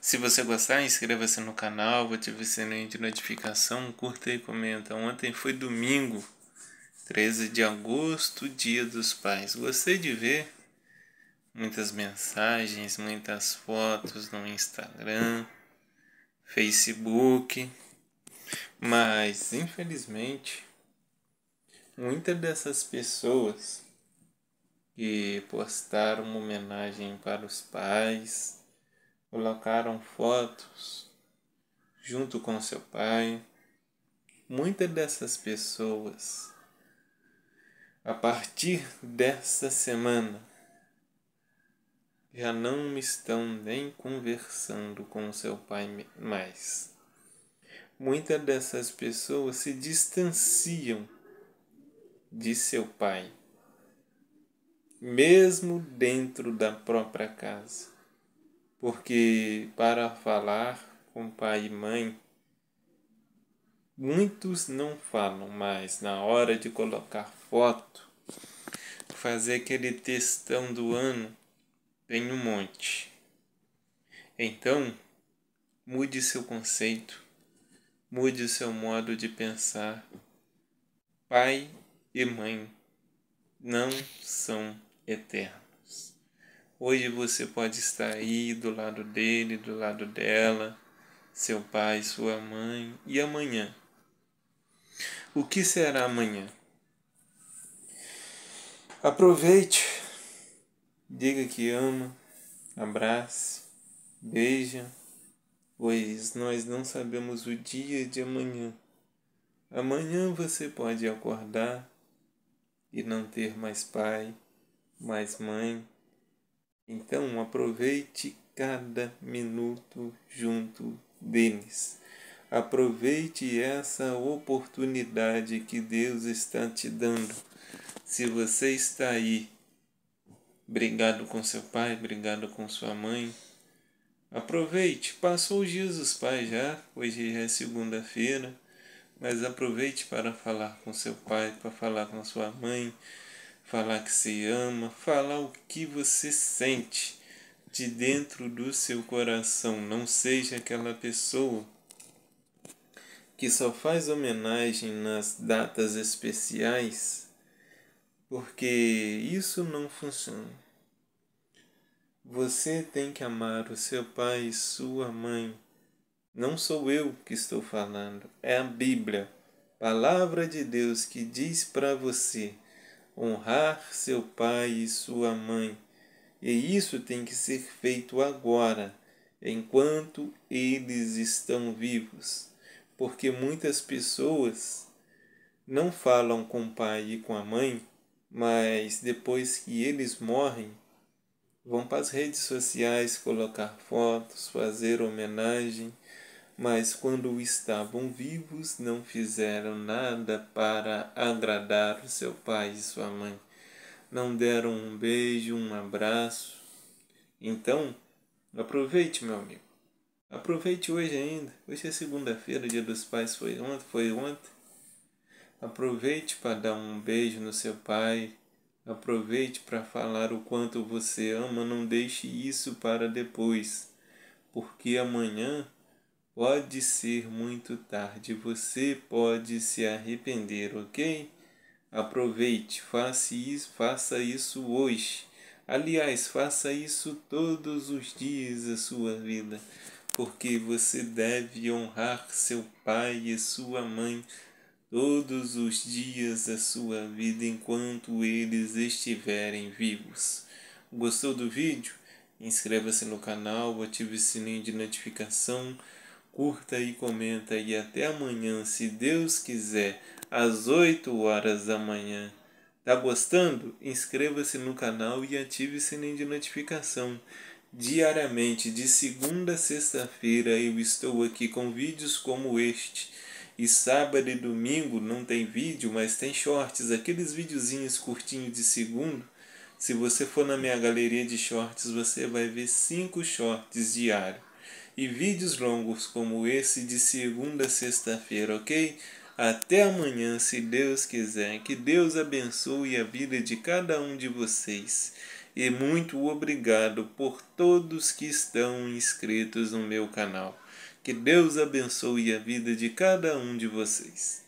Se você gostar, inscreva-se no canal, ative o sininho de notificação, curta e comenta. Ontem foi domingo, 13 de agosto, dia dos pais. Gostei de ver muitas mensagens, muitas fotos no Instagram, Facebook, mas infelizmente muitas dessas pessoas que postaram uma homenagem para os pais colocaram fotos junto com seu pai. Muitas dessas pessoas, a partir dessa semana, já não estão nem conversando com seu pai mais. Muitas dessas pessoas se distanciam de seu pai, mesmo dentro da própria casa porque para falar com pai e mãe, muitos não falam, mas na hora de colocar foto, fazer aquele testão do ano, tem um monte. Então, mude seu conceito, mude seu modo de pensar. Pai e mãe não são eternos. Hoje você pode estar aí do lado dele, do lado dela, seu pai, sua mãe, e amanhã? O que será amanhã? Aproveite, diga que ama, abrace, beija, pois nós não sabemos o dia de amanhã. Amanhã você pode acordar e não ter mais pai, mais mãe então aproveite cada minuto junto deles. Aproveite essa oportunidade que Deus está te dando. Se você está aí, brigado com seu pai, brigado com sua mãe, aproveite. Passou os dias dos pais já, hoje já é segunda-feira, mas aproveite para falar com seu pai, para falar com sua mãe, falar que se ama, falar o que você sente de dentro do seu coração. Não seja aquela pessoa que só faz homenagem nas datas especiais, porque isso não funciona. Você tem que amar o seu pai e sua mãe. Não sou eu que estou falando, é a Bíblia, palavra de Deus que diz para você honrar seu pai e sua mãe, e isso tem que ser feito agora, enquanto eles estão vivos, porque muitas pessoas não falam com o pai e com a mãe, mas depois que eles morrem, vão para as redes sociais colocar fotos, fazer homenagem mas quando estavam vivos não fizeram nada para agradar o seu pai e sua mãe. Não deram um beijo, um abraço. Então, aproveite, meu amigo. Aproveite hoje ainda. Hoje é segunda-feira, dia dos pais foi ontem, foi ontem. Aproveite para dar um beijo no seu pai. Aproveite para falar o quanto você ama, não deixe isso para depois, porque amanhã Pode ser muito tarde, você pode se arrepender, ok? Aproveite, faça isso, faça isso hoje. Aliás, faça isso todos os dias da sua vida, porque você deve honrar seu pai e sua mãe todos os dias da sua vida enquanto eles estiverem vivos. Gostou do vídeo? Inscreva-se no canal, ative o sininho de notificação curta e comenta e até amanhã, se Deus quiser, às 8 horas da manhã. Tá gostando? Inscreva-se no canal e ative o sininho de notificação. Diariamente, de segunda a sexta-feira, eu estou aqui com vídeos como este. E sábado e domingo não tem vídeo, mas tem shorts, aqueles videozinhos curtinhos de segundo. Se você for na minha galeria de shorts, você vai ver cinco shorts diários e vídeos longos como esse de segunda a sexta-feira, ok? Até amanhã, se Deus quiser. Que Deus abençoe a vida de cada um de vocês. E muito obrigado por todos que estão inscritos no meu canal. Que Deus abençoe a vida de cada um de vocês.